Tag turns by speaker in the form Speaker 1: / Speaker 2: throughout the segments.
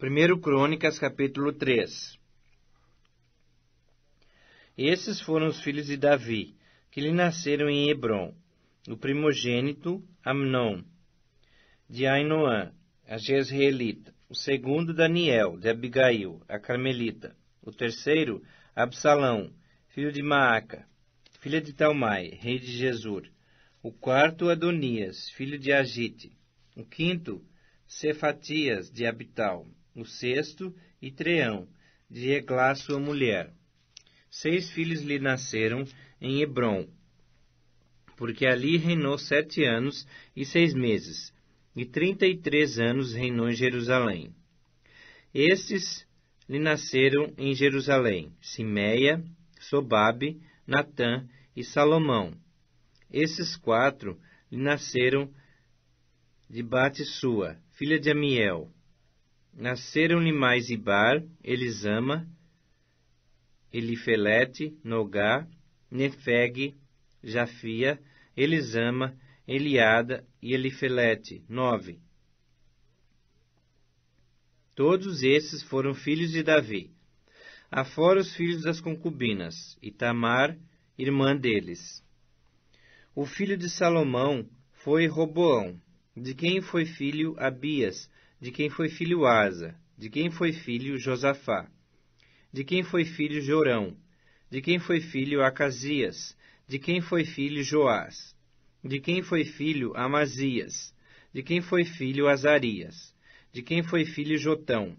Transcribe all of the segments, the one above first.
Speaker 1: 1 Crônicas, capítulo 3 Esses foram os filhos de Davi, que lhe nasceram em Hebron, o primogênito, Amnon, de Ainoã, a Jezreelita, o segundo, Daniel, de Abigail, a Carmelita, o terceiro, Absalão, filho de Maaca, filha de Talmai, rei de Jesur, o quarto, Adonias, filho de Agite, o quinto, Cefatias, de Abital, o sexto, e Treão, de Eglá sua mulher. Seis filhos lhe nasceram em Hebron, porque ali reinou sete anos e seis meses, e trinta e três anos reinou em Jerusalém. Estes lhe nasceram em Jerusalém, Simeia, Sobabe, Natã e Salomão. Esses quatro lhe nasceram de Bate sua, filha de Amiel, Nasceram-lhe mais Ibar, Elisama, Elifelete, Nogá, Nefeg, Jafia, Elisama, Eliada e Elifelete. Nove. Todos esses foram filhos de Davi, afora os filhos das concubinas, e Tamar, irmã deles. O filho de Salomão foi Roboão, de quem foi filho Abias, de quem foi filho Asa, de quem foi filho Josafá, de quem foi filho Jorão, de quem foi filho Acasias, de quem foi filho Joás, de quem foi filho Amazias, de quem foi filho Azarias, de quem foi filho Jotão,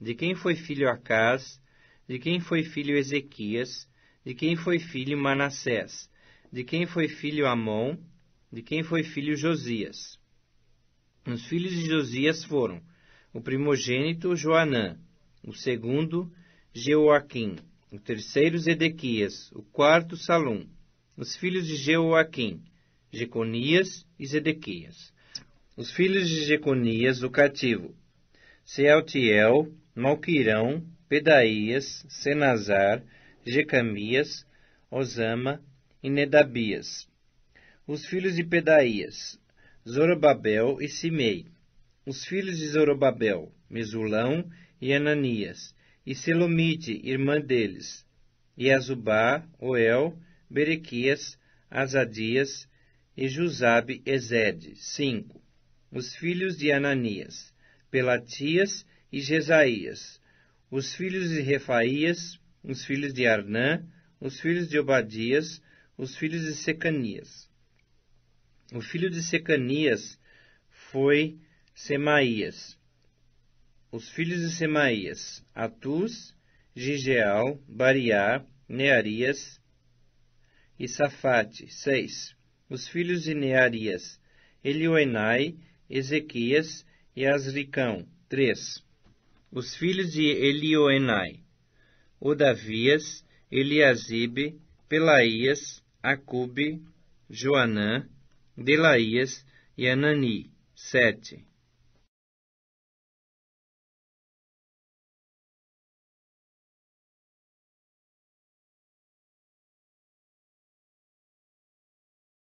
Speaker 1: de quem foi filho Acás, de quem foi filho Ezequias, de quem foi filho Manassés, de quem foi filho Amon, de quem foi filho Josias os filhos de Josias foram o primogênito Joanã, o segundo Jeoaquim, o terceiro Zedequias, o quarto Salom. Os filhos de Jeoaquim, Jeconias e Zedequias. Os filhos de Jeconias, o cativo, Sealtiel, Malquirão, Pedaías, Senazar, Jecamias, Osama e Nedabias. Os filhos de Pedaías, Zorobabel e Simei. Os filhos de Zorobabel, Mesulão e Ananias, e Selomite, irmã deles, e Azubá, Oel, Berequias, Azadias e Jusabe Ezed. 5. Os filhos de Ananias, Pelatias e Jesaías. Os filhos de Refaías, os filhos de Arnã, os filhos de Obadias, os filhos de Secanias. O filho de Secanias foi Semaías. Os filhos de Semaías, Atus, Gigeal, Bariá, Nearias e Safate. 6. Os filhos de Nearias, Elioenai, Ezequias e Azricão. 3. Os filhos de Elioenai, Odavias, Eliasibe, Pelaías, Acube, Joanã, Delaías e Anani, sete.